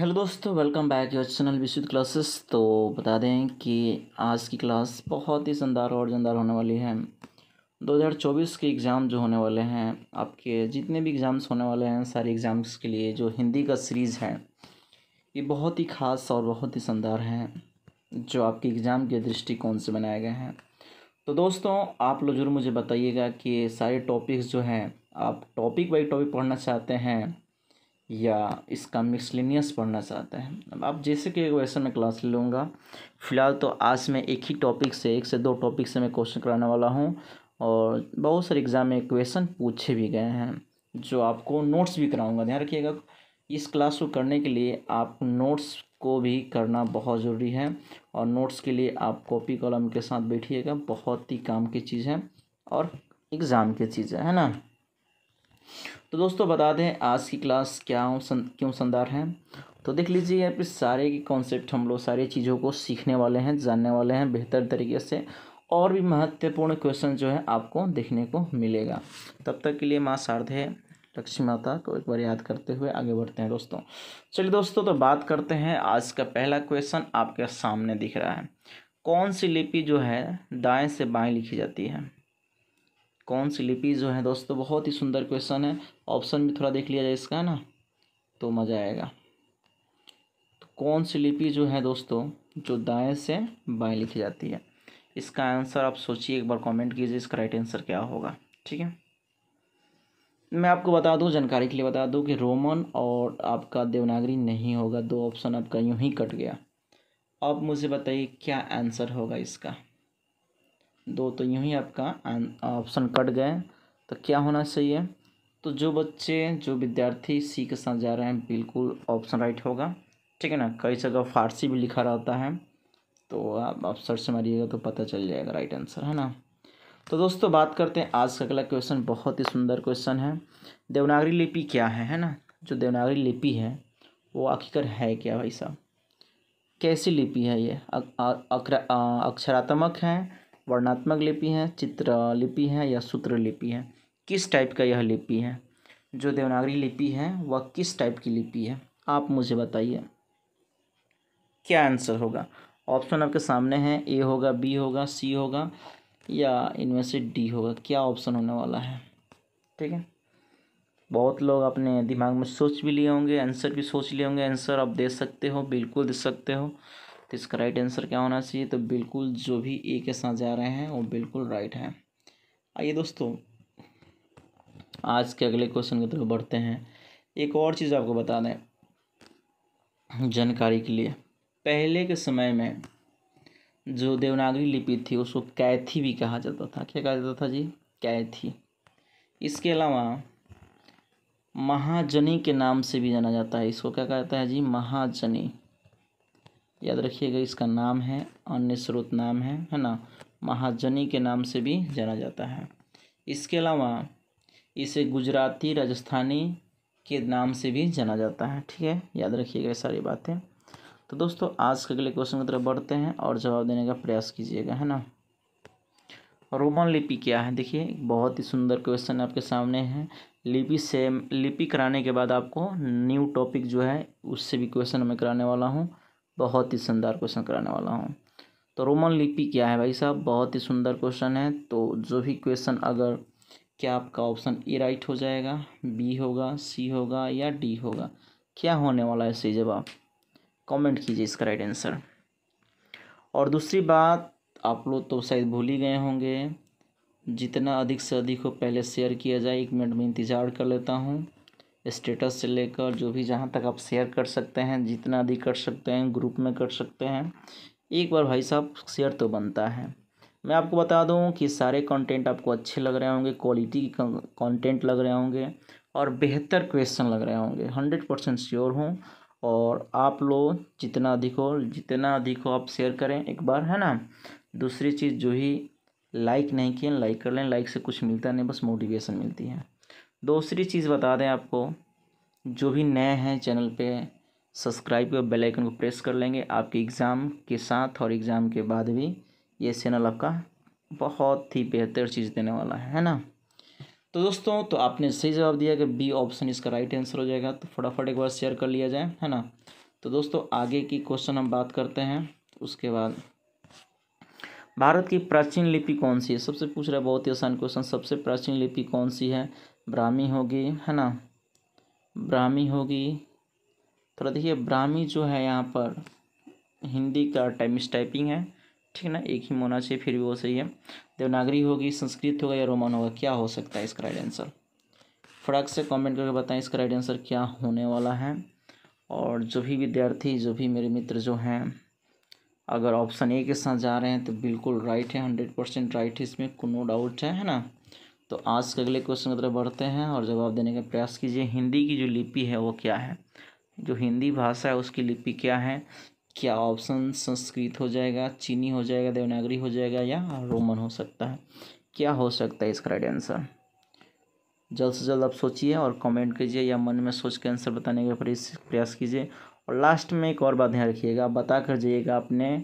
Hello दोस्तों welcome back your channel Vishuddh classes तो बता दें कि आज की क्लास बहुत ही शानदार और जानदार होने वाली है 2024 के एग्ज़ाम जो होने वाले हैं आपके जितने भी एग्ज़ाम्स होने वाले हैं सारे एग्ज़ाम्स के लिए जो हिंदी का सीरीज़ है ये बहुत ही ख़ास और बहुत ही शानदार है जो आपके एग्ज़ाम के दृष्टिकोण से बनाए गए हैं तो दोस्तों आप लोग जरूर मुझे बताइएगा कि सारे टॉपिक्स जो हैं आप टॉपिक बाई टॉपिक पढ़ना चाहते हैं या इसका मिक्सलिनियस पढ़ना चाहते हैं अब आप जैसे कि वैसे मैं क्लास ले लूँगा फ़िलहाल तो आज मैं एक ही टॉपिक से एक से दो टॉपिक से मैं क्वेश्चन कराने वाला हूँ और बहुत सारे एग्ज़ाम में क्वेश्चन पूछे भी गए हैं जो आपको नोट्स भी कराऊँगा ध्यान रखिएगा इस क्लास को करने के लिए आप नोट्स को भी करना बहुत ज़रूरी है और नोट्स के लिए आप कॉपी कलम के साथ बैठिएगा बहुत ही काम की चीज़ है और एग्ज़ाम की चीज़ है ना तो दोस्तों बता दें आज की क्लास क्या सं, क्यों शानदार है तो देख लीजिए यहाँ पर सारे कॉन्सेप्ट हम लोग सारी चीज़ों को सीखने वाले हैं जानने वाले हैं बेहतर तरीके से और भी महत्वपूर्ण क्वेश्चन जो है आपको देखने को मिलेगा तब तक के लिए माँ शारदे लक्ष्मी माता को एक बार याद करते हुए आगे बढ़ते हैं दोस्तों चलिए दोस्तों तो बात करते हैं आज का पहला क्वेश्चन आपके सामने दिख रहा है कौन सी लिपि जो है दाएं से बाएं लिखी जाती है कौन सी लिपि जो है दोस्तों बहुत ही सुंदर क्वेश्चन है ऑप्शन भी थोड़ा देख लिया जाए इसका है ना तो मज़ा आएगा तो कौन सी लिपि जो है दोस्तों जो दाएँ से बाएँ लिखी जाती है इसका आंसर आप सोचिए एक बार कमेंट कीजिए इसका राइट आंसर क्या होगा ठीक है मैं आपको बता दूँ जानकारी के लिए बता दूँ कि रोमन और आपका देवनागरी नहीं होगा दो ऑप्शन आपका यूँ ही कट गया अब मुझे बताइए क्या आंसर होगा इसका दो तो यूँ ही आपका ऑप्शन कट गए तो क्या होना चाहिए तो जो बच्चे जो विद्यार्थी सी के साथ जा रहे हैं बिल्कुल ऑप्शन राइट होगा ठीक है ना कई जगह फारसी भी लिखा रहता है तो आप आप सर्च मारिएगा तो पता चल जाएगा राइट आंसर है ना तो दोस्तों बात करते हैं आज का अगला क्वेश्चन बहुत ही सुंदर क्वेश्चन है देवनागरी लिपि क्या है है ना जो देवनागरी लिपि है वो आखिरकार है क्या भाई साहब कैसी लिपि है ये अक्षरात्मक है वर्णात्मक लिपि है चित्र लिपि है या सूत्र लिपि है किस टाइप का यह लिपि है जो देवनागरी लिपि है वह किस टाइप की लिपि है आप मुझे बताइए क्या आंसर होगा ऑप्शन आपके सामने है ए होगा बी होगा सी होगा या इनमें से डी होगा क्या ऑप्शन होने वाला है ठीक है बहुत लोग अपने दिमाग में सोच भी लिए होंगे आंसर भी सोच लिए होंगे आंसर आप दे सकते हो बिल्कुल दे सकते हो तो इसका राइट आंसर क्या होना चाहिए तो बिल्कुल जो भी ए के साथ जा रहे हैं वो बिल्कुल राइट है आइए दोस्तों आज के अगले क्वेश्चन की तरफ बढ़ते हैं एक और चीज़ आपको बता दें जानकारी के लिए पहले के समय में जो देवनागरी लिपि थी उसको कैथी भी कहा जाता था क्या कहा जाता था जी कैथी इसके अलावा महाजनी के नाम से भी जाना जाता है इसको क्या कहता है जी महाजनी याद रखिएगा इसका नाम है अन्य स्रोत नाम है है ना महाजनी के नाम से भी जाना जाता है इसके अलावा इसे गुजराती राजस्थानी के नाम से भी जाना जाता है ठीक है याद रखिएगा सारी बातें तो दोस्तों आज के अगले क्वेश्चन की तरफ बढ़ते हैं और जवाब देने का प्रयास कीजिएगा है ना रोमन लिपि क्या है देखिए बहुत ही सुंदर क्वेश्चन आपके सामने है लिपि से लिपि कराने के बाद आपको न्यू टॉपिक जो है उससे भी क्वेश्चन मैं कराने वाला हूँ बहुत ही शानदार क्वेश्चन कराने वाला हूँ तो रोमन लिपि क्या है भाई साहब बहुत ही सुंदर क्वेश्चन है तो जो भी क्वेश्चन अगर क्या आपका ऑप्शन ए राइट हो जाएगा बी होगा सी होगा या डी होगा क्या होने वाला है सही जवाब कमेंट कीजिए इसका राइट आंसर और दूसरी बात आप लोग तो शायद भूल ही गए होंगे जितना अधिक से अधिक हो पहले शेयर किया जाए एक मिनट में इंतज़ार कर लेता हूँ स्टेटस से लेकर जो भी जहाँ तक आप शेयर कर सकते हैं जितना अधिक कर सकते हैं ग्रुप में कर सकते हैं एक बार भाई साहब शेयर तो बनता है मैं आपको बता दूं कि सारे कंटेंट आपको अच्छे लग रहे होंगे क्वालिटी के कंटेंट लग रहे होंगे और बेहतर क्वेश्चन लग रहे होंगे हंड्रेड परसेंट श्योर हूँ और आप लोग जितना अधिक हो जितना अधिक हो आप शेयर करें एक बार है ना दूसरी चीज़ जो ही लाइक नहीं किए लाइक कर लें लाइक से कुछ मिलता नहीं बस मोटिवेशन मिलती है दूसरी चीज़ बता दें आपको जो भी नए हैं चैनल पे सब्सक्राइब कर बेल आइकन को प्रेस कर लेंगे आपके एग्ज़ाम के साथ और एग्ज़ाम के बाद भी ये चैनल आपका बहुत ही बेहतर चीज़ देने वाला है है ना तो दोस्तों तो आपने सही जवाब दिया कि बी ऑप्शन इसका राइट आंसर हो जाएगा तो फटाफट एक बार शेयर कर लिया जाए है ना तो दोस्तों आगे की क्वेश्चन हम बात करते हैं उसके बाद भारत की प्राचीन लिपि कौन सी है सबसे पूछ रहा है बहुत ही आसान क्वेश्चन सबसे प्राचीन लिपि कौन सी है ब्राह्मी होगी है ना ब्राह्मी होगी थोड़ा तो देखिए ब्राह्मी जो है यहाँ पर हिंदी का टाइम टाइपिंग है ठीक है ना एक ही होना चाहिए फिर भी वो सही है देवनागरी होगी संस्कृत होगा या रोमन होगा क्या हो सकता है इसका राइट आंसर फटाक से कमेंट करके बताएं इसका राइट आंसर क्या होने वाला है और जो भी विद्यार्थी जो भी मेरे मित्र जो हैं अगर ऑप्शन ए के साथ जा रहे हैं तो बिल्कुल राइट है हंड्रेड परसेंट राइट है इसमें नो डाउट है है ना तो आज के अगले क्वेश्चन की तरफ बढ़ते हैं और जवाब देने का प्रयास कीजिए हिंदी की जो लिपि है वो क्या है जो हिंदी भाषा है उसकी लिपि क्या है क्या ऑप्शन संस्कृत हो जाएगा चीनी हो जाएगा देवनागरी हो जाएगा या रोमन हो सकता है क्या हो सकता है इसका राइट आंसर जल्द से जल्द आप सोचिए और कमेंट कीजिए या मन में सोच के आंसर बताने का प्रयास कीजिए और लास्ट में एक और बात ध्यान रखिएगा बता कर जाइएगा अपने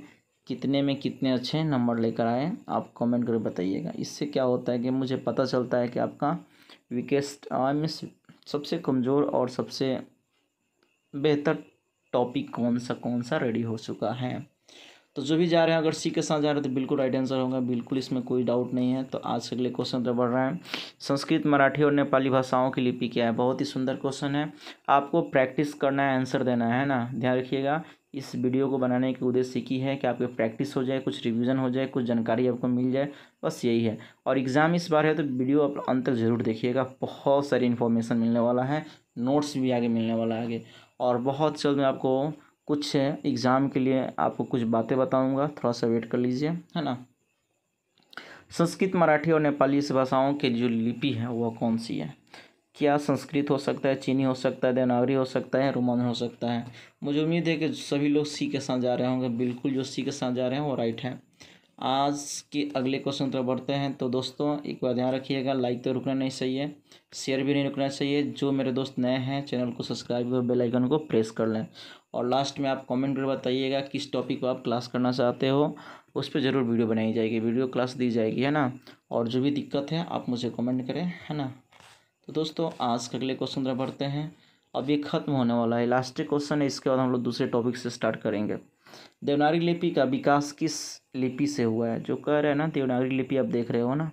कितने में कितने अच्छे नंबर लेकर आए आप कमेंट करके बताइएगा इससे क्या होता है कि मुझे पता चलता है कि आपका वीकेस्ट आई मीन सबसे कमज़ोर और सबसे बेहतर टॉपिक कौन सा कौन सा रेडी हो चुका है तो जो भी जा रहे हैं अगर सी के साथ जा रहे हैं तो बिल्कुल राइट आंसर होगा बिल्कुल इसमें कोई डाउट नहीं है तो आज से अगले क्वेश्चन तो बढ़ रहे हैं संस्कृत मराठी और नेपाली भाषाओं की लिपि क्या है बहुत ही सुंदर क्वेश्चन है आपको प्रैक्टिस करना है आंसर देना है ना ध्यान रखिएगा इस वीडियो को बनाने के उद्देश्य की है कि आपके प्रैक्टिस हो जाए कुछ रिवीजन हो जाए कुछ जानकारी आपको मिल जाए बस यही है और एग्ज़ाम इस बार है तो वीडियो आप अंत तक ज़रूर देखिएगा बहुत सारी इन्फॉर्मेशन मिलने वाला है नोट्स भी आगे मिलने वाला है आगे और बहुत जल्द मैं आपको कुछ एग्ज़ाम के लिए आपको कुछ बातें बताऊंगा थोड़ा सा वेट कर लीजिए है ना संस्कृत मराठी और नेपाली भाषाओं के जो लिपि है वह कौन सी है क्या संस्कृत हो सकता है चीनी हो सकता है देवनागरी हो सकता है रोमन हो सकता है मुझे उम्मीद है कि सभी लोग सी के साथ जा रहे होंगे बिल्कुल जो सी के साथ जा रहे हैं वो राइट है आज के अगले क्वेश्चन तरफ बढ़ते हैं तो दोस्तों एक बार ध्यान रखिएगा लाइक तो रुकना नहीं चाहिए शेयर भी नहीं रुकना चाहिए जो मेरे दोस्त नए हैं चैनल को सब्सक्राइब और बेल आइकन को प्रेस कर लें और लास्ट में आप कमेंट कर बताइएगा किस टॉपिक को आप क्लास करना चाहते हो उस पर ज़रूर वीडियो बनाई जाएगी वीडियो क्लास दी जाएगी है ना और जो भी दिक्कत है आप मुझे कॉमेंट करें है ना तो दोस्तों आज के अगले क्वेश्चन तरफ बढ़ते हैं अब ये ख़त्म होने वाला है लास्ट क्वेश्चन है इसके बाद हम लोग दूसरे टॉपिक से स्टार्ट करेंगे देवनागरी लिपि का विकास किस लिपि से हुआ है जो कह रहे हैं ना देवनागरी लिपि आप देख रहे हो ना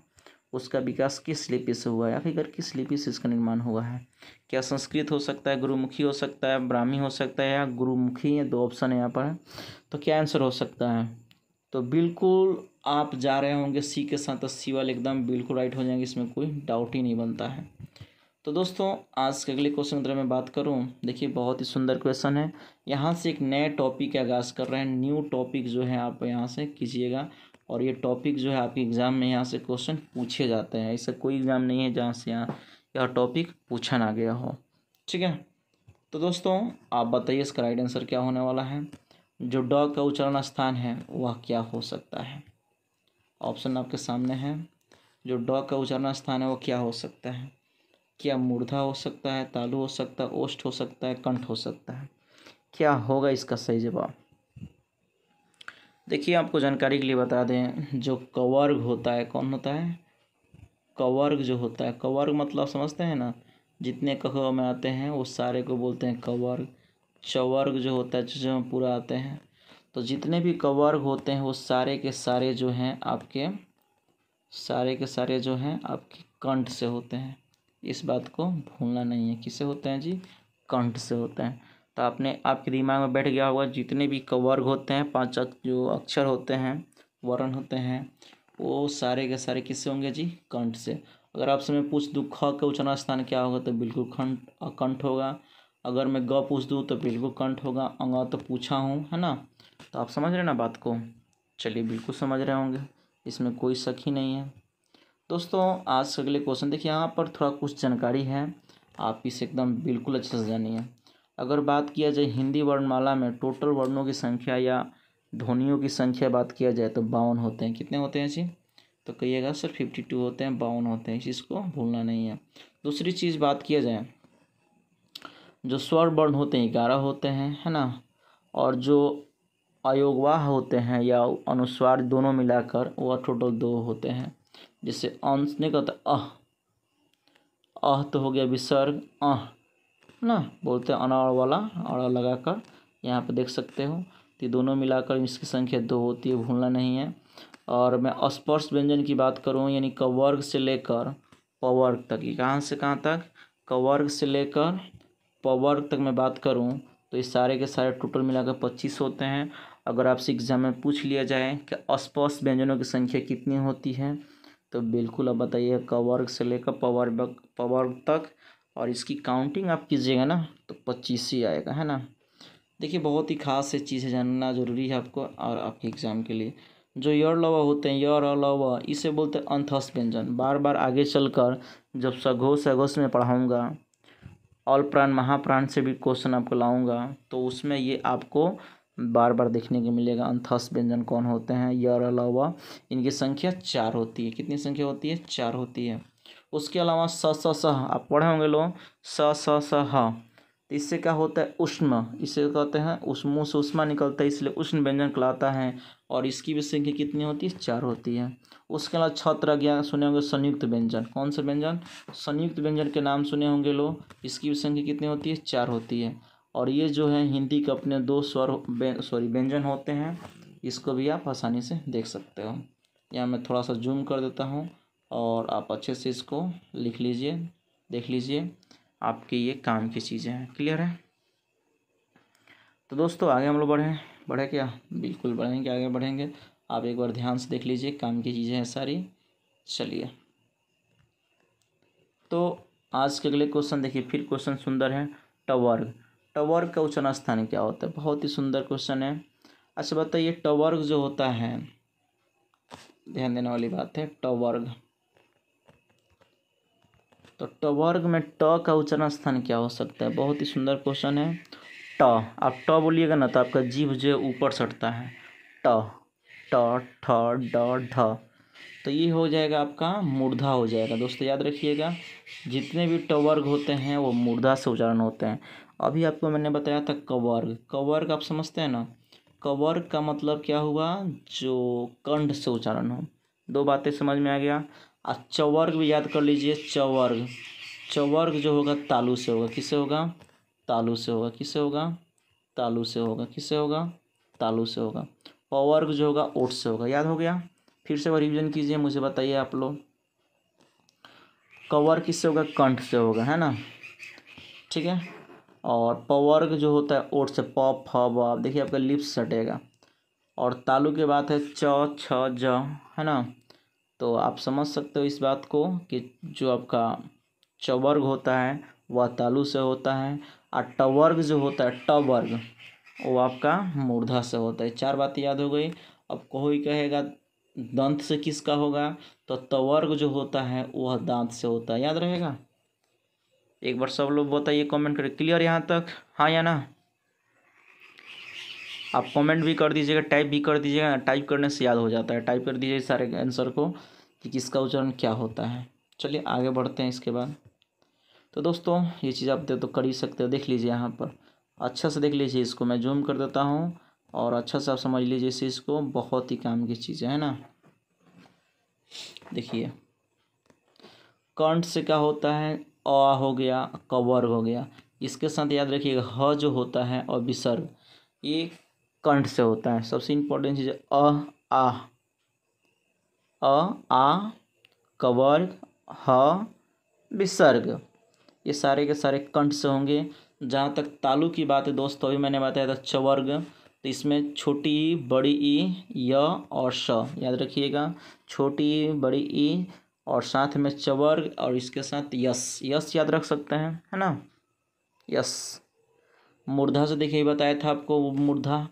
उसका विकास किस लिपि से हुआ है आखिरकार किस लिपि से इसका निर्माण हुआ है क्या संस्कृत हो सकता है गुरुमुखी हो सकता है ब्राह्मी हो सकता है या गुरुमुखी या दो ऑप्शन है यहाँ पर तो क्या आंसर हो सकता है तो बिल्कुल आप जा रहे होंगे सी के साथ तो सी वाले एकदम बिल्कुल राइट हो जाएंगे इसमें कोई डाउट ही नहीं बनता है तो दोस्तों आज के अगले क्वेश्चन अंदर मैं बात करूं देखिए बहुत ही सुंदर क्वेश्चन है यहाँ से एक नए टॉपिक का आगाज़ कर रहे हैं न्यू टॉपिक जो है आप यहाँ से कीजिएगा और ये टॉपिक जो है आपके एग्ज़ाम में यहाँ से क्वेश्चन पूछे जाते हैं ऐसा कोई एग्ज़ाम नहीं है जहाँ से यहाँ यह टॉपिक पूछा ना गया हो ठीक है तो दोस्तों आप बताइए इसका राइट आंसर क्या होने वाला है जो डॉ का उच्चारण स्थान है वह क्या हो सकता है ऑप्शन आपके सामने है जो डॉ का उच्चारण स्थान है वह क्या हो सकता है क्या मूर्धा हो सकता है तालु हो सकता है ओष्ठ हो सकता है कंठ हो सकता है क्या होगा इसका सही जवाब देखिए आपको जानकारी के लिए बता दें जो कवर्ग होता है कौन होता है कवर्ग जो होता है कवर्ग मतलब समझते हैं ना जितने कह में आते हैं वो सारे को बोलते हैं कवर्ग चवर्ग जो होता है जो में पूरा आते हैं तो जितने भी कवर्ग होते हैं वो सारे के सारे जो हैं आपके सारे के सारे जो हैं आपके कंठ से होते हैं इस बात को भूलना नहीं है किससे होते हैं जी कंठ से होते हैं तो आपने आपके दिमाग में बैठ गया होगा जितने भी वर्ग होते हैं पाँच जो अक्षर होते हैं वर्ण होते हैं वो सारे के सारे किससे होंगे जी कंठ से अगर आपसे मैं पूछ दूँ ख का उच्चारण स्थान क्या होगा तो बिल्कुल खंड कंठ होगा अगर मैं ग पूछ दूँ तो बिल्कुल कंठ होगा अंग तो पूछा हूँ है ना तो आप समझ रहे ना बात को चलिए बिल्कुल समझ रहे होंगे इसमें कोई शक ही नहीं है दोस्तों आज से अगले क्वेश्चन देखिए यहाँ पर थोड़ा कुछ जानकारी है आप इसे एकदम बिल्कुल अच्छे से जानिए अगर बात किया जाए हिंदी वर्णमाला में टोटल वर्णों की संख्या या ध्वनियों की संख्या बात किया जाए तो बावन होते हैं कितने होते हैं जी तो कहिएगा सर फिफ्टी टू होते हैं बावन होते हैं इसको को भूलना नहीं है दूसरी चीज़ बात किया जाए जो स्वर वर्ण होते हैं ग्यारह होते हैं है ना और जो अयोगवाह होते हैं या अनुस्वार दोनों मिलाकर वह टोटल दो होते हैं जैसे अंश नहीं कहते अह अह तो हो गया विसर्ग अह ना बोलते हैं अनाड़ वाला लगा लगाकर यहाँ पे देख सकते हो तो दोनों मिलाकर इसकी संख्या दो होती है भूलना नहीं है और मैं स्पर्श व्यंजन की बात करूँ यानी कवर्ग से लेकर पवर्ग तक ये कहाँ से कहाँ तक कवर्ग से लेकर पवर्ग तक मैं बात करूँ तो ये सारे के सारे टोटल मिलाकर पच्चीस होते हैं अगर आपसे एग्जाम में पूछ लिया जाए कि स्पर्श व्यंजनों की संख्या कितनी होती है तो बिल्कुल आप बताइए कवर्ग से लेकर पवर पवर्ग तक और इसकी काउंटिंग आप कीजिएगा ना तो पच्चीस ही आएगा है ना देखिए बहुत ही खास से चीज़ें जानना जरूरी है आपको और आपके एग्ज़ाम के लिए जो यर लवा होते हैं यर लवा इसे बोलते हैं अंथस व्यंजन बार बार आगे चलकर जब सघोष सघोष में पढ़ाऊँगा ऑल प्राण महाप्राण से भी क्वेश्चन आपको लाऊँगा तो उसमें ये आपको बार बार देखने को मिलेगा अंथस व्यंजन कौन होते हैं यार अलावा इनकी संख्या चार होती है कितनी संख्या होती है चार होती है उसके अलावा स स स आप पढ़े होंगे लोग स स स ह तो इससे क्या होता है उष्म इसे कहते हैं उस से उष्मा निकलता है इसलिए उष्ण व्यंजन कहलाता है और इसकी भी संख्या कितनी होती है चार होती है उसके अलावा छत्र ज्ञान सुने होंगे संयुक्त व्यंजन कौन सा व्यंजन संयुक्त व्यंजन के नाम सुने होंगे लोग इसकी भी संख्या कितनी होती है चार होती है और ये जो है हिंदी के अपने दो स्वर बे, सॉरी व्यंजन होते हैं इसको भी आप आसानी से देख सकते हो या मैं थोड़ा सा जूम कर देता हूँ और आप अच्छे से इसको लिख लीजिए देख लीजिए आपके ये काम की चीज़ें हैं क्लियर है तो दोस्तों आगे हम लोग बढ़ें बढ़े क्या बिल्कुल बढ़ेंगे आगे बढ़ेंगे आप एक बार ध्यान से देख लीजिए काम की चीज़ें हैं सारी चलिए तो आज के अगले क्वेश्चन देखिए फिर क्वेश्चन सुंदर है टवर्ग टवर उच्चन स्थान क्या होता है बहुत ही सुंदर क्वेश्चन है अच्छा बताइए टवर्ग जो होता है ध्यान देने वाली बात है टवर्ग तो टवर्ग में ट का उच्चन स्थान क्या हो सकता है बहुत ही सुंदर क्वेश्चन है ट आप ट बोलिएगा ना तो आपका जीभ जो है ऊपर सटता है ट ट ठ ड ढ तो ये हो जाएगा आपका मूर्धा हो जाएगा दोस्तों याद रखिएगा जितने भी टवर्ग होते हैं वो मूर्धा से उच्चारण होते हैं अभी आपको मैंने बताया था कवर्ग कवर्ग आप समझते हैं ना कवर्ग का मतलब क्या हुआ जो कंठ से उच्चारण हो दो बातें समझ में आ गया और चवर्ग भी याद कर लीजिए चवर्ग चवर्ग जो होगा तालू से होगा किससे होगा तालू से होगा किससे होगा तालू से होगा किससे होगा तालू से होगा पवर्ग जो होगा ओट से होगा याद हो गया फिर से रिविजन कीजिए मुझे बताइए आप लोग कवर किससे होगा कंठ से होगा है ना ठीक है और पवर्ग जो होता है ओट से पॉप फ आप देखिए आपका लिप्स सटेगा और तालु की बात है च छ ज है ना तो आप समझ सकते हो इस बात को कि जो आपका चवर्ग होता है वह तालु से होता है और टवर्ग जो होता है टवर्ग वो आपका मूर्धा से होता है चार बातें याद हो गई अब कोई कहेगा दंत से किसका होगा तो तवर्ग जो होता है वह दांत से होता है याद रहेगा एक बार सब लोग बताइए कमेंट करके क्लियर यहाँ तक हाँ या ना आप कमेंट भी कर दीजिएगा टाइप भी कर दीजिएगा टाइप करने से याद हो जाता है टाइप कर दीजिए सारे आंसर को कि किसका उच्चारण क्या होता है चलिए आगे बढ़ते हैं इसके बाद तो दोस्तों ये चीज़ आप दे तो कर ही सकते हो देख लीजिए यहाँ पर अच्छा से देख लीजिए इसको मैं जूम कर देता हूँ और अच्छा से आप समझ लीजिए इसे इसको बहुत ही काम की चीज़ है ना देखिए कंठ से क्या होता है अ हो गया कवर हो गया इसके साथ याद रखिएगा ह जो होता है और विसर्ग ये कंठ से होता है सबसे इम्पोर्टेंट चीज़ अ आ अ आ कवर्ग ह विसर्ग ये सारे के सारे कंठ से होंगे जहाँ तक तालु की बात है दोस्तों अभी मैंने बताया था चवर्ग तो इसमें छोटी ई बड़ी ई य और श याद रखिएगा छोटी ई बड़ी ई और साथ में चवर्ग और इसके साथ यस यस याद रख सकते हैं है ना यस मुर्धा से देखिए बताया था आपको वो मुर्धा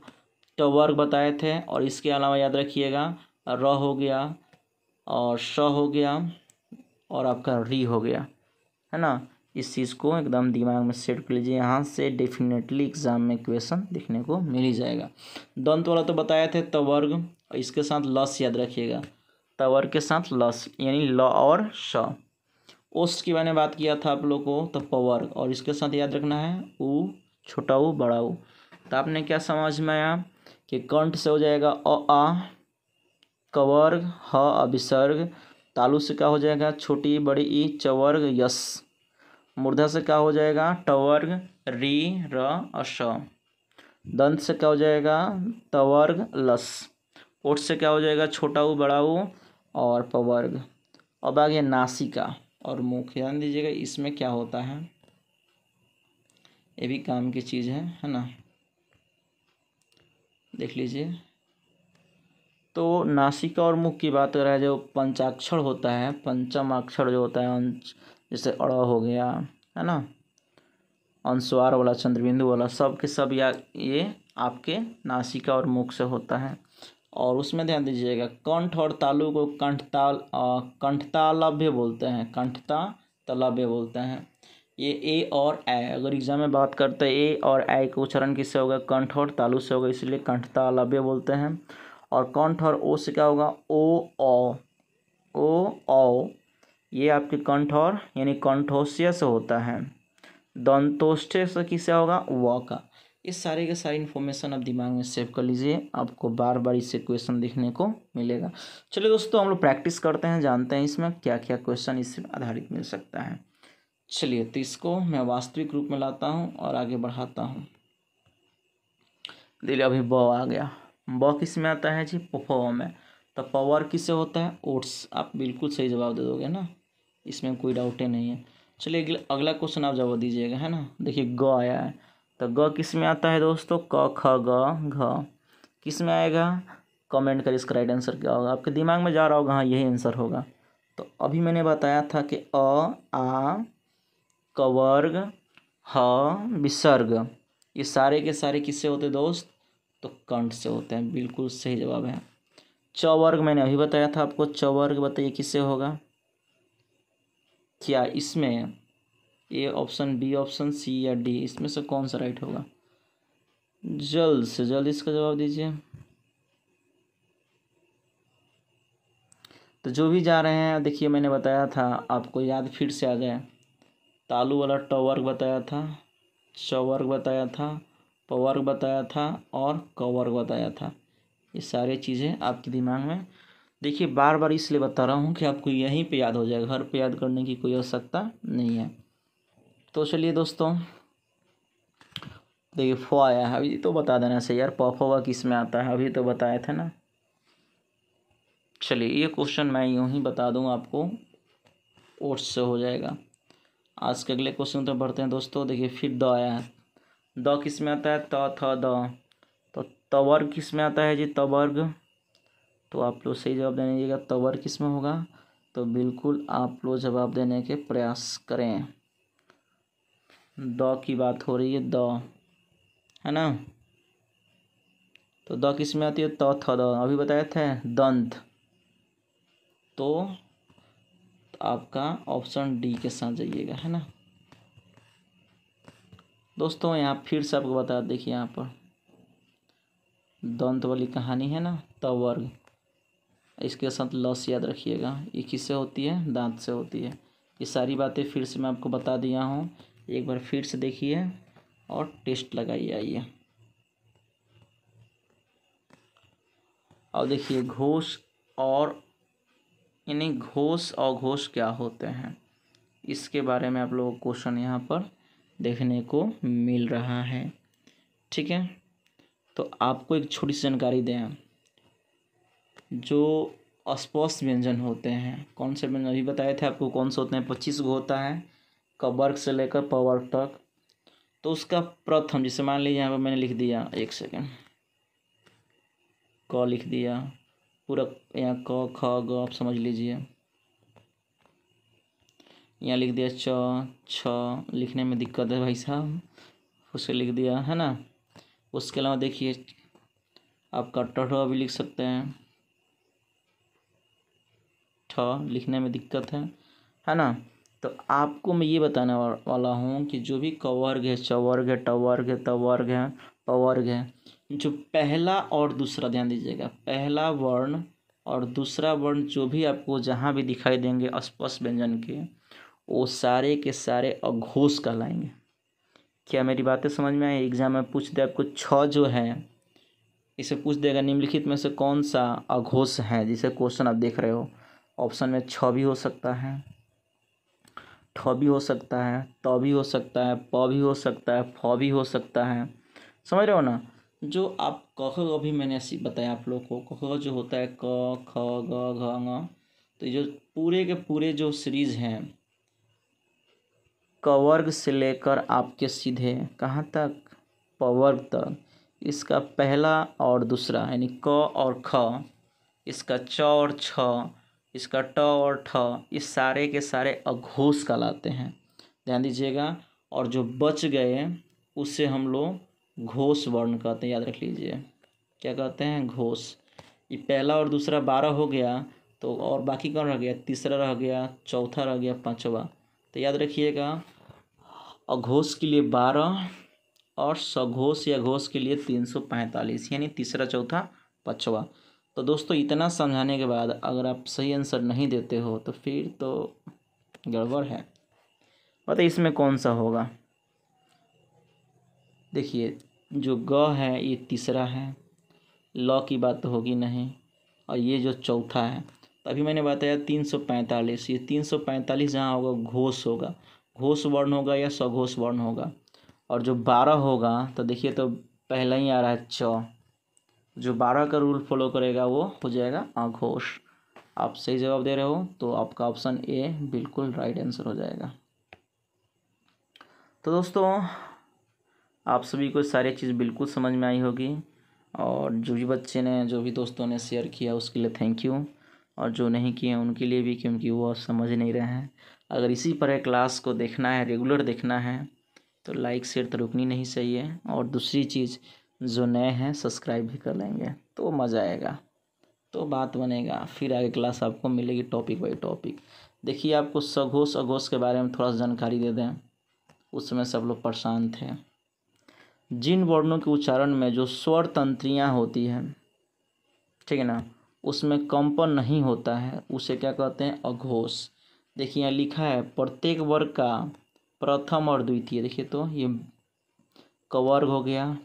टवर्ग बताए थे और इसके अलावा याद रखिएगा र हो गया और श हो गया और आपका री हो गया है ना इस चीज़ को एकदम दिमाग में सेट कर लीजिए यहाँ से डेफिनेटली एग्ज़ाम में क्वेश्चन देखने को मिल ही जाएगा दंत वाला तो बताया थे तवर्ग और इसके साथ लस याद रखिएगा तवर के साथ लस यानी ल और श के बारे में बात किया था आप लोग को तो पवर और इसके साथ याद रखना है उ छोटा उ बड़ा उ तो आपने क्या समझ में आया कि कंठ से हो जाएगा अ आ कवर्ग ह अभिसर्ग तालु से क्या हो जाएगा छोटी बड़ी ई चवर्ग यस मुर्धा से क्या हो जाएगा टवर्ग री र अश दंत से क्या हो जाएगा तवर्ग लस ओठ से क्या हो जाएगा छोटा उ बड़ा उ और पवर्ग अब आ गया नासिका और मुख ध्यान दीजिएगा इसमें क्या होता है ये भी काम की चीज़ है है ना देख लीजिए तो नासिका और मुख की बात करें जो पंचाक्षर होता है पंचमाक्षर जो होता है जैसे अड़ हो गया है ना अंशवार वाला चंद्रबिंदु वाला सब के सब या ये आपके नासिका और मुख से होता है और उसमें ध्यान दीजिएगा कंठ और तालु को कंठताल कंठतालभ्य बोलते हैं कंठता तलभ्य बोलते हैं ये ए और ए अगर एग्जाम में बात करते हैं ए और ए का उच्चारण किससे होगा कंठ और तालु से होगा इसलिए कंठतालभ्य बोलते हैं और कंठ और ओ से क्या होगा ओ ओ ओ ओ ये आपके कंठ और यानी कंठोस्य से होता है दंतोष्ठ से किससे होगा व का ये सारे के सारे इन्फॉर्मेशन आप दिमाग में सेव कर लीजिए आपको बार बार इससे क्वेश्चन देखने को मिलेगा चलिए दोस्तों हम लोग प्रैक्टिस करते हैं जानते हैं इसमें क्या क्या क्वेश्चन इससे आधारित मिल सकता है चलिए तो इसको मैं वास्तविक रूप में लाता हूँ और आगे बढ़ाता हूँ देखिए अभी ब आ गया ब किस में आता है जी पफ में तो पवर किससे होता है ओट्स आप बिल्कुल सही जवाब दे दोगे ना इसमें कोई डाउटे नहीं है चलिए अगला क्वेश्चन आप जवाब दीजिएगा है ना देखिए ग आया है तो ग किस में आता है दोस्तों क ख ग घ किस में आएगा कमेंट कर इसका राइट आंसर क्या होगा आपके दिमाग में जा रहा होगा हाँ यही आंसर होगा तो अभी मैंने बताया था कि अ आ कवर्ग ह विसर्ग ये सारे के सारे किससे होते दोस्त तो कंठ से होते हैं बिल्कुल सही जवाब है चवर्ग मैंने अभी बताया था आपको चवर्ग बताइए किससे होगा क्या इसमें A option B option C या डी इसमें से कौन सा राइट होगा जल्द से जल्द इसका जवाब दीजिए तो जो भी जा रहे हैं देखिए मैंने बताया था आपको याद फिर से आ जाए तालू वाला टवर्क बताया था चवर्क बताया था पवर्क बताया था और कवर्क बताया था ये सारे चीज़ें आपके दिमाग में देखिए बार बार इसलिए बता रहा हूँ कि आपको यहीं पे याद हो जाए घर पे याद करने की कोई आवश्यकता नहीं है तो चलिए दोस्तों देखिए फो आया है अभी तो बता देना सही यार पफोवा किस में आता है अभी तो बताए थे ना चलिए ये क्वेश्चन मैं यूँ ही बता दूँ आपको ओट्स से हो जाएगा आज के अगले क्वेश्चन तो बढ़ते हैं दोस्तों देखिए फिर द आया है द किस में आता है त थ द तो तवर्ग किस में आता है जी तवर्ग तो आप लोग सही जवाब देने दीजिएगा तवर्ग किस में होगा तो बिल्कुल आप लोग जवाब देने के प्रयास करें द की बात हो रही है द है ना तो द किस में आती है त थ द अभी बताया था दंत तो आपका ऑप्शन डी के साथ जाइएगा है ना दोस्तों यहाँ फिर से आपको बता देखिए यहाँ पर दंत वाली कहानी है ना त वर्ग इसके साथ लस याद रखिएगा ये किससे होती है दांत से होती है ये सारी बातें फिर से मैं आपको बता दिया हूँ एक बार फिर से देखिए और टेस्ट लगाइए आइए अब देखिए घोष और यानी घोष और घोष क्या होते हैं इसके बारे में आप लोगों को क्वेश्चन यहाँ पर देखने को मिल रहा है ठीक है तो आपको एक छोटी सी जानकारी दें जो अस्पष्ट व्यंजन होते हैं कौन से व्यंजन अभी बताए थे आपको कौन से होते हैं पच्चीस गो होता है वर्क से लेकर पवर तक तो उसका प्रथम जैसे मान लीजिए यहाँ पर मैंने लिख दिया एक सेकेंड क लिख दिया पूरा यहाँ क ख ग आप समझ लीजिए यहाँ लिख दिया च छ लिखने में दिक्कत है भाई साहब उसे लिख दिया है ना उसके अलावा देखिए आपका टठ भी लिख सकते हैं ठ लिखने में दिक्कत है है ना तो आपको मैं ये बताने वाला हूँ कि जो भी कवर्ग है चवर्ग है टवर्ग है तवर्ग है पवर्ग है जो पहला और दूसरा ध्यान दीजिएगा पहला वर्ण और दूसरा वर्ण जो भी आपको जहाँ भी दिखाई देंगे स्पष्ट व्यंजन के वो सारे के सारे अघोष कहलाएंगे क्या मेरी बातें समझ में आई एग्जाम में पूछ दे आपको छ जो है इसे पूछ देगा निम्नलिखित में से कौन सा अघोष है जिसे क्वेश्चन आप देख रहे हो ऑप्शन में छ भी हो सकता है ठ भी हो सकता है त भी हो सकता है प भी हो सकता है फ भी हो सकता है समझ रहे हो ना जो आप क ख भी मैंने ऐसी बताया आप लोग को क ख जो होता है क ख ग घ ङ तो जो पूरे के पूरे जो सीरीज़ हैं कवर्ग से लेकर आपके सीधे कहाँ तक पवर्ग तक इसका पहला और दूसरा यानी क और ख इसका च और छ इसका ट और ठ इस सारे के सारे अघोष कहलाते हैं ध्यान दीजिएगा और जो बच गए उससे हम लोग घोष वर्ण कहते हैं याद रख लीजिए क्या कहते हैं घोष ये पहला और दूसरा बारह हो गया तो और बाकी कौन रह गया तीसरा रह गया चौथा रह गया पाँचवा तो याद रखिएगा अघोष के लिए बारह और सघोष या घोष के लिए तीन सौ पैंतालीस यानी तीसरा चौथा पाँचवा तो दोस्तों इतना समझाने के बाद अगर आप सही आंसर नहीं देते हो तो फिर तो गड़बड़ है पता इसमें कौन सा होगा देखिए जो ग है ये तीसरा है लॉ की बात तो होगी नहीं और ये जो चौथा है अभी मैंने बताया तीन सौ पैंतालीस ये तीन सौ पैंतालीस जहाँ होगा घोष होगा घोष वर्ण होगा या सघोष वर्ण होगा और जो बारह होगा तो देखिए तो पहला ही आ रहा है चौ जो बारह का रूल फॉलो करेगा वो हो जाएगा आघोष आप सही जवाब दे रहे हो तो आपका ऑप्शन ए बिल्कुल राइट आंसर हो जाएगा तो दोस्तों आप सभी को सारी चीज़ बिल्कुल समझ में आई होगी और जो भी बच्चे ने जो भी दोस्तों ने शेयर किया उसके लिए थैंक यू और जो नहीं किए उनके लिए भी क्योंकि वो समझ नहीं रहे हैं अगर इसी पर क्लास को देखना है रेगुलर देखना है तो लाइक शेयर तो रुकनी नहीं चाहिए और दूसरी चीज़ जो नए हैं सब्सक्राइब भी कर लेंगे तो मज़ा आएगा तो बात बनेगा फिर आगे क्लास आपको मिलेगी टॉपिक बाई टॉपिक देखिए आपको सघोष अघोष के बारे में थोड़ा सा जानकारी दे दें उस समय सब लोग परेशान थे जिन वर्णों के उच्चारण में जो स्वर तंत्रियाँ होती हैं ठीक है ना उसमें कंपन नहीं होता है उसे क्या कहते हैं अघोष देखिए यहाँ लिखा है प्रत्येक वर्ग का प्रथम और द्वितीय देखिए तो ये कवर्ग हो गया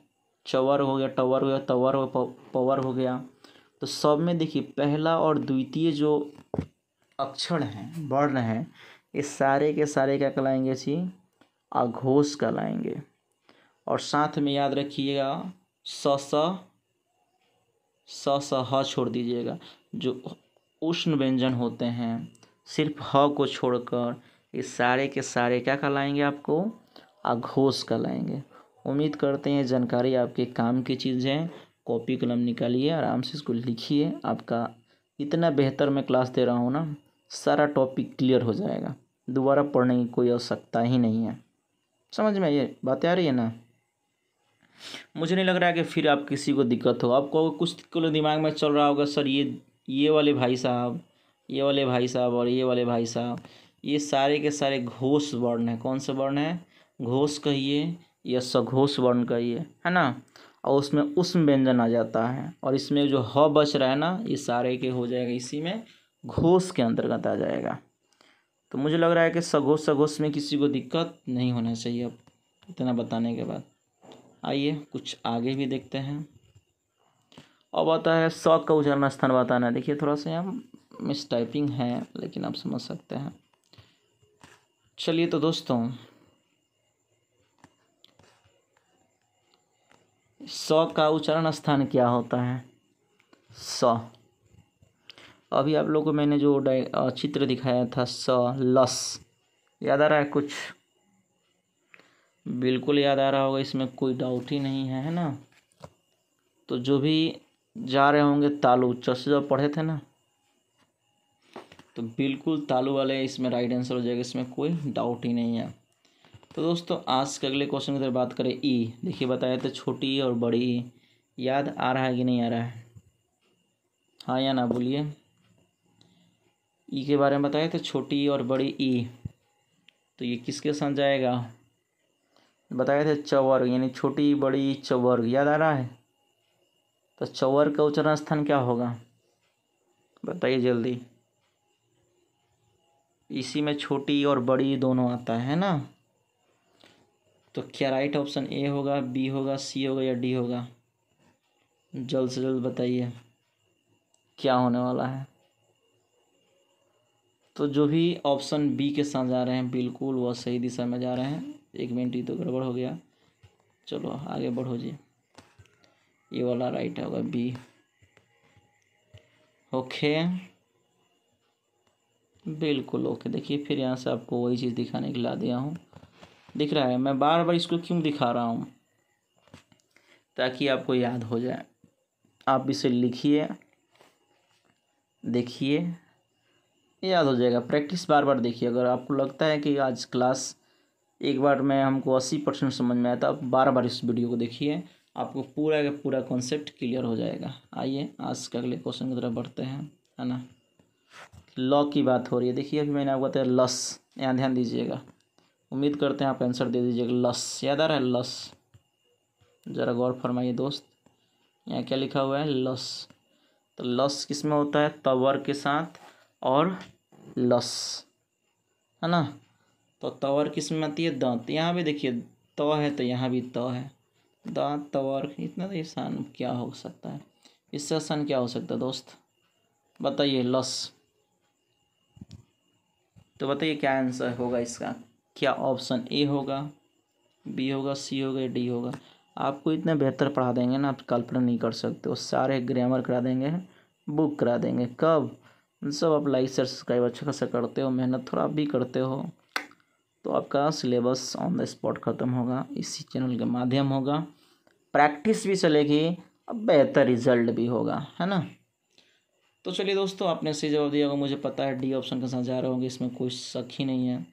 चवर हो गया टवर हो गया तवर हो पवर हो गया तो सब में देखिए पहला और द्वितीय जो अक्षर हैं वर्ण हैं ये सारे के सारे क्या कहलाएंगे जी अघोष कहलाएंगे और साथ में याद रखिएगा स स स स ह छोड़ दीजिएगा जो उष्ण व्यंजन होते हैं सिर्फ ह को छोड़कर ये सारे के सारे क्या कहलाएंगे आपको अघोष कहलाएंगे उम्मीद करते हैं जानकारी आपके काम की चीज़ है कॉपी कलम निकालिए आराम से इसको लिखिए आपका इतना बेहतर मैं क्लास दे रहा हूँ ना सारा टॉपिक क्लियर हो जाएगा दोबारा पढ़ने की कोई आवश्यकता ही नहीं है समझ में ये बातें आ रही है ना मुझे नहीं लग रहा है कि फिर आप किसी को दिक्कत हो आपको कुछ को दिमाग में चल रहा होगा सर ये ये वाले भाई साहब ये वाले भाई साहब और ये वाले भाई साहब ये सारे के सारे घोष वर्ण हैं कौन से वर्ण हैं घोष कहिए यह सघोष वर्ण का ये है ना और उसमें उष्म व्यंजन आ जाता है और इसमें जो ह बच रहा है ना ये सारे के हो जाएगा इसी में घोष के अंतर्गत आ जाएगा तो मुझे लग रहा है कि सघोष सघोष में किसी को दिक्कत नहीं होना चाहिए अब इतना बताने के बाद आइए कुछ आगे भी देखते हैं अब आता है शौक का उच्चारण स्थान बताना देखिए थोड़ा सा यहाँ मिस टाइपिंग है लेकिन आप समझ सकते हैं चलिए तो दोस्तों स का उच्चारण स्थान क्या होता है स अभी आप लोगों को मैंने जो चित्र दिखाया था स लस याद आ रहा है कुछ बिल्कुल याद आ रहा होगा इसमें कोई डाउट ही नहीं है है ना तो जो भी जा रहे होंगे तालु चश जब पढ़े थे ना तो बिल्कुल तालु वाले इसमें राइट आंसर हो जाएगा इसमें कोई डाउट ही नहीं है तो दोस्तों आज के अगले क्वेश्चन की तरफ बात करें ई e। देखिए बताया तो छोटी और बड़ी याद आ रहा है कि नहीं आ रहा है हाँ या ना बोलिए ई e के बारे में बताया तो छोटी और बड़ी ई e। तो ये किसके साथ जाएगा बताया था चवर्ग यानी छोटी बड़ी चवर्ग याद आ रहा है तो चवर्ग का उच्चारण स्थान क्या होगा बताइए जल्दी इसी में छोटी और बड़ी दोनों आता है ना तो क्या राइट ऑप्शन ए होगा बी होगा सी होगा या डी होगा जल्द से जल्द बताइए क्या होने वाला है तो जो भी ऑप्शन बी के साथ जा रहे हैं बिल्कुल वह सही दिशा में जा रहे हैं एक मिनट ही तो गड़बड़ हो गया चलो आगे बढ़ो जी ये वाला राइट होगा बी ओके बिल्कुल ओके देखिए फिर यहाँ से आपको वही चीज़ दिखाने के आ दिया हूँ दिख रहा है मैं बार बार इसको क्यों दिखा रहा हूँ ताकि आपको याद हो जाए आप इसे लिखिए देखिए याद हो जाएगा प्रैक्टिस बार बार देखिए अगर आपको लगता है कि आज क्लास एक बार में हमको अस्सी परसेंट समझ में आया था आप बार बार इस वीडियो को देखिए आपको पूरा का पूरा कॉन्सेप्ट क्लियर हो जाएगा आइए आज के अगले क्वेश्चन की तरफ बढ़ते हैं है ना लॉ की बात हो रही है देखिए अभी मैंने आपको बताया लस यहाँ ध्यान दीजिएगा उम्मीद करते हैं आप आंसर दे दीजिएगा लस याद आ रहा है लस ज़रा गौर फरमाइए दोस्त यहाँ क्या लिखा हुआ है लस तो लस किस में होता है तवर के साथ और लस है ना तो तवर किस में आती है दांत यहाँ भी देखिए त है तो यहाँ भी त है दांत तवर इतना तो आसान क्या हो सकता है इससे आसान क्या हो सकता है दोस्त बताइए लस तो बताइए क्या आंसर होगा इसका क्या ऑप्शन ए होगा बी होगा सी होगा या डी होगा आपको इतना बेहतर पढ़ा देंगे ना आप कल्पना नहीं कर सकते वो सारे ग्रामर करा देंगे बुक करा देंगे कब सब आप लाइक से सब्सक्राइब अच्छा खासा करते हो मेहनत थोड़ा आप भी करते हो तो आपका सिलेबस ऑन द स्पॉट ख़त्म होगा इसी चैनल के माध्यम होगा प्रैक्टिस भी चलेगी अब बेहतर रिजल्ट भी होगा है ना तो चलिए दोस्तों आपने सही जवाब दिया होगा मुझे पता है डी ऑप्शन के साथ जा रहे होंगे इसमें कोई शक ही नहीं है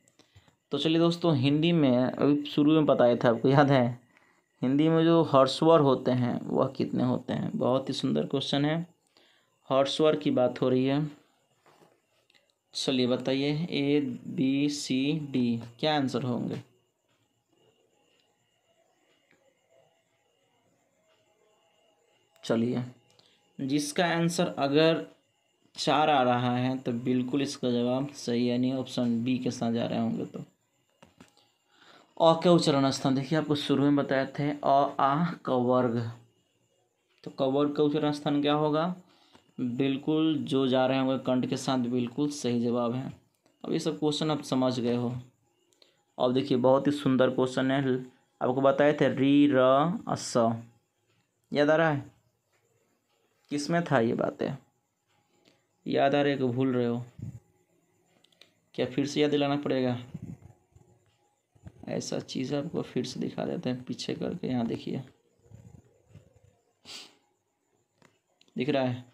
तो चलिए दोस्तों हिंदी में अभी शुरू में बताया था आपको याद है हिंदी में जो हर्षवर होते हैं वह कितने होते हैं बहुत ही सुंदर क्वेश्चन है हर्षवर की बात हो रही है चलिए बताइए ए बी सी डी क्या आंसर होंगे चलिए जिसका आंसर अगर चार आ रहा है तो बिल्कुल इसका जवाब सही यानी ऑप्शन बी के साथ जा रहे होंगे तो अ के उच्चारण स्थान देखिए आपको शुरू में बताए थे अ आ कवर्ग तो कवर्ग का उच्चारण स्थान क्या होगा बिल्कुल जो जा रहे होंगे कंठ के साथ बिल्कुल सही जवाब है अब ये सब क्वेश्चन आप समझ गए हो अब देखिए बहुत ही सुंदर क्वेश्चन है आपको बताए थे री र अस याद आ रहा है किसमें था ये बातें याद आ रहे है कि भूल रहे हो क्या फिर से याद दिलाना पड़ेगा ऐसा चीज़ आपको फिर से दिखा देते हैं पीछे करके यहाँ देखिए दिख रहा है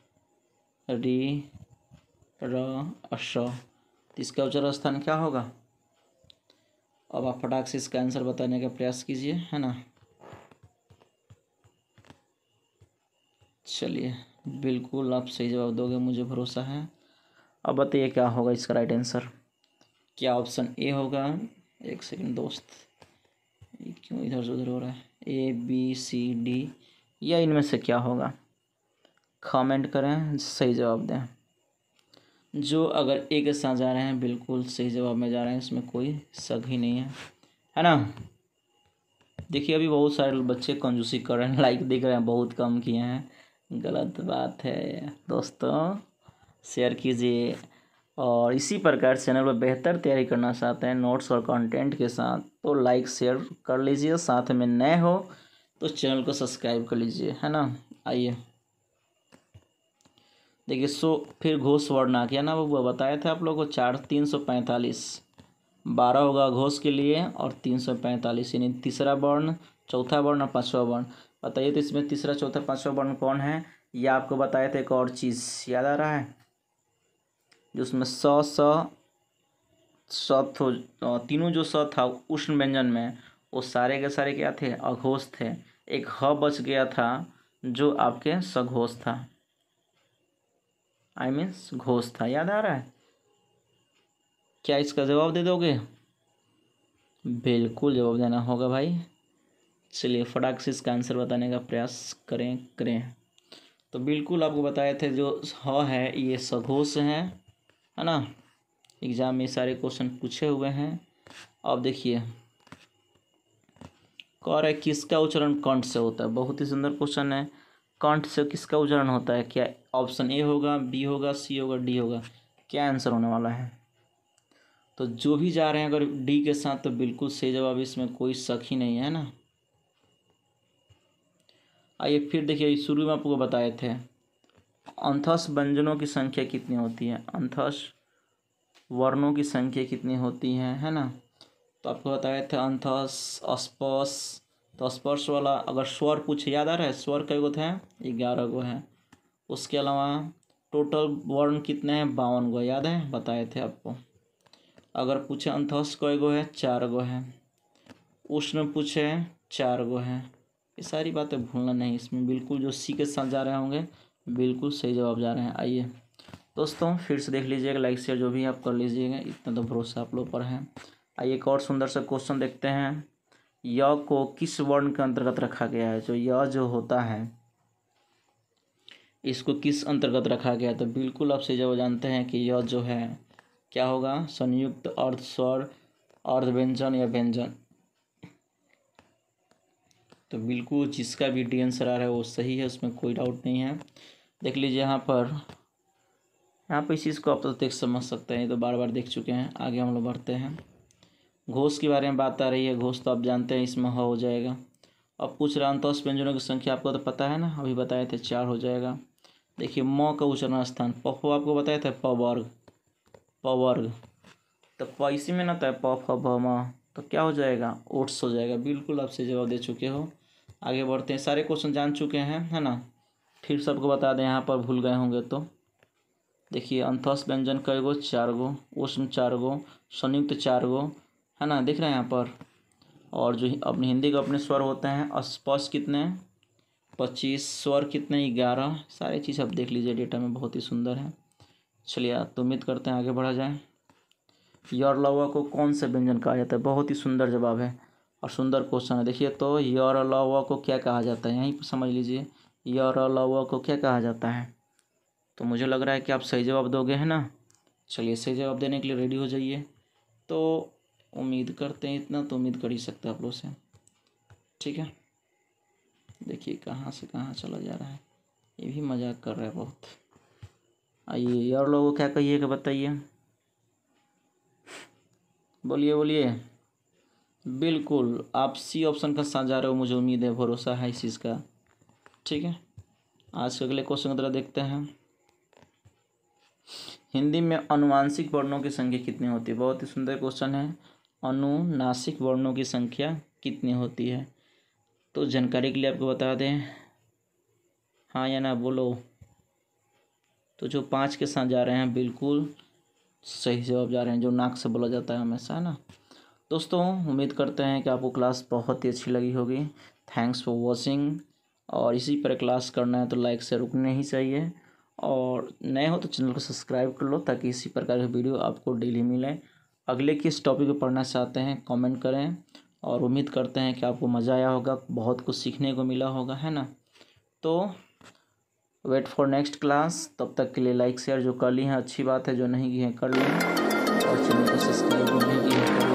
री र अश इसका उच्चर स्थान क्या होगा अब आप फटाक से इसका आंसर बताने का प्रयास कीजिए है ना चलिए बिल्कुल आप सही जवाब दोगे मुझे भरोसा है अब बताइए क्या होगा इसका राइट आंसर क्या ऑप्शन ए होगा एक सेकंड दोस्त ये क्यों इधर से उधर हो रहा है ए बी सी डी या इनमें से क्या होगा कमेंट करें सही जवाब दें जो अगर एक के साथ जा रहे हैं बिल्कुल सही जवाब में जा रहे हैं इसमें कोई शक ही नहीं है है ना देखिए अभी बहुत सारे बच्चे कंजूसी कर रहे हैं लाइक देख रहे हैं बहुत कम किए हैं गलत बात है दोस्तों शेयर कीजिए और इसी प्रकार चैनल पर बेहतर तैयारी करना चाहते हैं नोट्स और कंटेंट के साथ तो लाइक शेयर कर लीजिए साथ में नए हो तो चैनल को सब्सक्राइब कर लीजिए है ना आइए देखिए सो फिर घोष वर्ण आ गया ना वो बताया था आप लोग को चार तीन सौ पैंतालीस बारह होगा घोष के लिए और तीन सौ पैंतालीस यानी तीसरा वर्ण चौथा वर्ण और पाँचवा वर्ण बताइए तो इसमें तीसरा चौथा पाँचवा वर्ण कौन है या आपको बताया था एक और चीज़ याद आ रहा है जो उसमें स स स तीनों जो स था उष्ण व्यंजन में वो सारे के सारे क्या थे अघोष थे एक ह बच गया था जो आपके सघोष था आई I मीन्स mean, घोष था याद आ रहा है क्या इसका जवाब दे दोगे बिल्कुल जवाब देना होगा भाई चलिए फटाक से इसका आंसर बताने का प्रयास करें करें तो बिल्कुल आपको बताए थे जो ह है ये सघोष है है ना एग्ज़ाम में सारे क्वेश्चन पूछे हुए हैं अब देखिए कौर है किसका उच्चारण कंठ से होता है बहुत ही सुंदर क्वेश्चन है कंठ से किसका उच्चारण होता है क्या ऑप्शन ए होगा बी होगा सी होगा डी होगा क्या आंसर होने वाला है तो जो भी जा रहे हैं अगर डी के साथ तो बिल्कुल सही जवाब इसमें कोई शक ही नहीं है ना आइए फिर देखिए शुरू में आपको बताए थे अंथस व्यंजनों की संख्या कितनी होती है अंथस वर्णों की संख्या कितनी होती है है ना तो आपको बताए थे अंथस स्पर्श तो स्पर्श वाला अगर स्वर पूछे याद आ रहा है स्वर कई गो थे ग्यारह गो है उसके अलावा टोटल वर्ण कितने हैं बावन गो याद है बताए थे आपको अगर पूछे अंथस कई गो है चार गो है उष्ण पूछे चार गो है ये सारी बातें भूलना नहीं इसमें बिल्कुल जो सी के साथ जा रहे होंगे बिल्कुल सही जवाब जा रहे हैं आइए दोस्तों फिर से देख लीजिएगा लाइक शेयर जो भी आप कर लीजिएगा इतना तो भरोसा आप लोग पर है आइए एक और सुंदर सा क्वेश्चन देखते हैं य को किस वर्ण के अंतर्गत रखा गया है जो तो य जो होता है इसको किस अंतर्गत रखा गया तो बिल्कुल आप सही जवाब जानते हैं कि यह जो है क्या होगा संयुक्त अर्थ स्वर अर्ध व्यंजन या व्यंजन तो बिल्कुल जिसका भी डी आंसर आ रहा है वो सही है उसमें कोई डाउट नहीं है देख लीजिए यहाँ पर यहाँ पर इस चीज़ को आप तो देख समझ सकते हैं ये तो बार बार देख चुके हैं आगे हम लोग बढ़ते हैं घोष के बारे में बात आ रही है घोष तो आप जानते हैं इसमें ह हो जाएगा अब पूछ रहा अंत व्यंजनों की संख्या आपको तो पता है ना अभी बताए थे चार हो जाएगा देखिए म का उच्चरण स्थान पफ आपको बताया था प पवर्ग तो प इसी में ना था तो प फ भ म तो क्या हो जाएगा ओट्स हो जाएगा बिल्कुल आपसे जवाब दे चुके हो आगे बढ़ते हैं सारे क्वेश्चन जान चुके हैं है ना फिर सबको बता दें यहाँ पर भूल गए होंगे तो देखिए अंथस व्यंजन कई गो चार गो उष्ण चार गो संयुक्त चार गो है ना देख रहे हैं यहाँ पर और जो अपने हिंदी के अपने स्वर होते हैं स्पष्ट कितने पच्चीस स्वर कितने ग्यारह सारी चीज़ आप देख लीजिए डेटा में बहुत ही सुंदर है चलिए तो उम्मीद करते हैं आगे बढ़ा जाए यर लवा को कौन से व्यंजन कहा जाता है बहुत ही सुंदर जवाब है और सुंदर क्वेश्चन है देखिए तो यर लवा को क्या कहा जाता है यहीं पर समझ लीजिए य र को क्या कहा जाता है तो मुझे लग रहा है कि आप सही जवाब दोगे है ना चलिए सही जवाब देने के लिए रेडी हो जाइए तो उम्मीद करते हैं इतना तो उम्मीद कर ही सकते आप लोग से ठीक है देखिए कहाँ से कहाँ चला जा रहा है ये भी मजाक कर रहा है बहुत आइए और लोगों क्या कहिएगा बताइए बोलिए बोलिए बिल्कुल आप सी ऑप्शन का साझा रहे हो मुझे उम्मीद है भरोसा है इस चीज़ का ठीक है आज के अगले क्वेश्चन की तरह देखते हैं हिंदी में अनुवांशिक वर्णों की संख्या कितनी होती है बहुत ही सुंदर क्वेश्चन है अनुनासिक वर्णों की संख्या कितनी होती है तो जानकारी के लिए आपको बता दें हाँ या ना बोलो तो जो पाँच के साथ जा रहे हैं बिल्कुल सही जवाब जा रहे हैं जो नाक से बोला जाता है हमेशा है ना दोस्तों उम्मीद करते हैं कि आपको क्लास बहुत ही अच्छी लगी होगी थैंक्स फॉर वॉचिंग और इसी पर क्लास करना है तो लाइक से रुकना ही चाहिए और नए हो तो चैनल को सब्सक्राइब कर लो ताकि इसी प्रकार के वीडियो आपको डेली मिले अगले किस टॉपिक पर पढ़ना चाहते हैं कमेंट करें और उम्मीद करते हैं कि आपको मज़ा आया होगा बहुत कुछ सीखने को मिला होगा है ना तो वेट फॉर नेक्स्ट क्लास तब तक के लिए लाइक शेयर जो कर ली हैं अच्छी बात है जो नहीं की है कर ली और चैनल को सब्सक्राइब नहीं की है